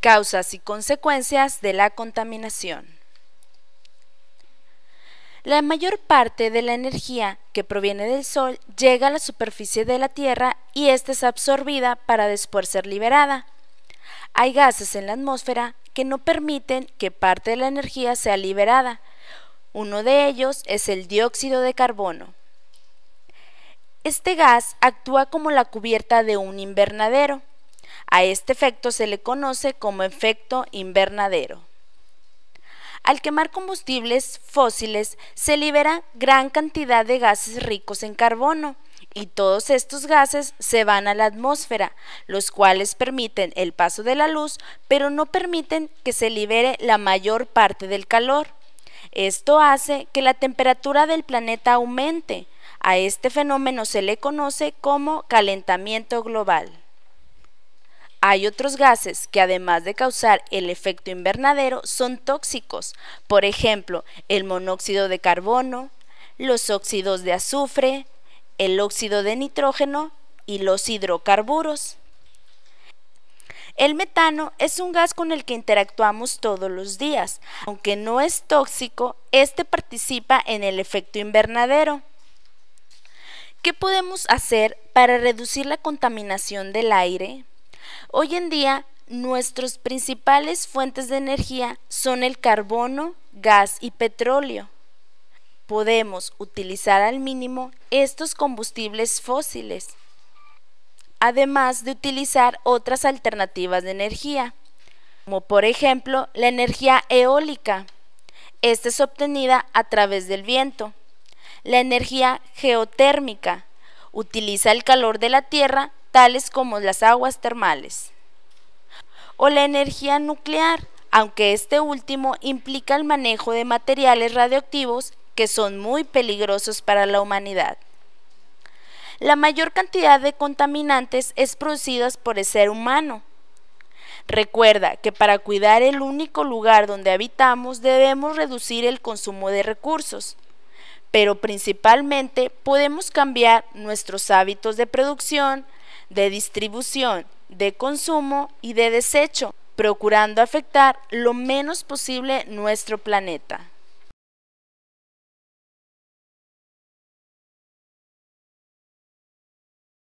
Causas y consecuencias de la contaminación. La mayor parte de la energía que proviene del Sol llega a la superficie de la Tierra y esta es absorbida para después ser liberada. Hay gases en la atmósfera que no permiten que parte de la energía sea liberada. Uno de ellos es el dióxido de carbono. Este gas actúa como la cubierta de un invernadero a este efecto se le conoce como efecto invernadero. Al quemar combustibles fósiles se libera gran cantidad de gases ricos en carbono y todos estos gases se van a la atmósfera, los cuales permiten el paso de la luz, pero no permiten que se libere la mayor parte del calor. Esto hace que la temperatura del planeta aumente. A este fenómeno se le conoce como calentamiento global. Hay otros gases que además de causar el efecto invernadero son tóxicos, por ejemplo, el monóxido de carbono, los óxidos de azufre, el óxido de nitrógeno y los hidrocarburos. El metano es un gas con el que interactuamos todos los días. Aunque no es tóxico, este participa en el efecto invernadero. ¿Qué podemos hacer para reducir la contaminación del aire? Hoy en día, nuestras principales fuentes de energía son el carbono, gas y petróleo. Podemos utilizar al mínimo estos combustibles fósiles, además de utilizar otras alternativas de energía, como por ejemplo la energía eólica. Esta es obtenida a través del viento. La energía geotérmica utiliza el calor de la Tierra tales como las aguas termales. O la energía nuclear, aunque este último implica el manejo de materiales radioactivos que son muy peligrosos para la humanidad. La mayor cantidad de contaminantes es producidas por el ser humano. Recuerda que para cuidar el único lugar donde habitamos debemos reducir el consumo de recursos, pero principalmente podemos cambiar nuestros hábitos de producción, de distribución, de consumo y de desecho, procurando afectar lo menos posible nuestro planeta.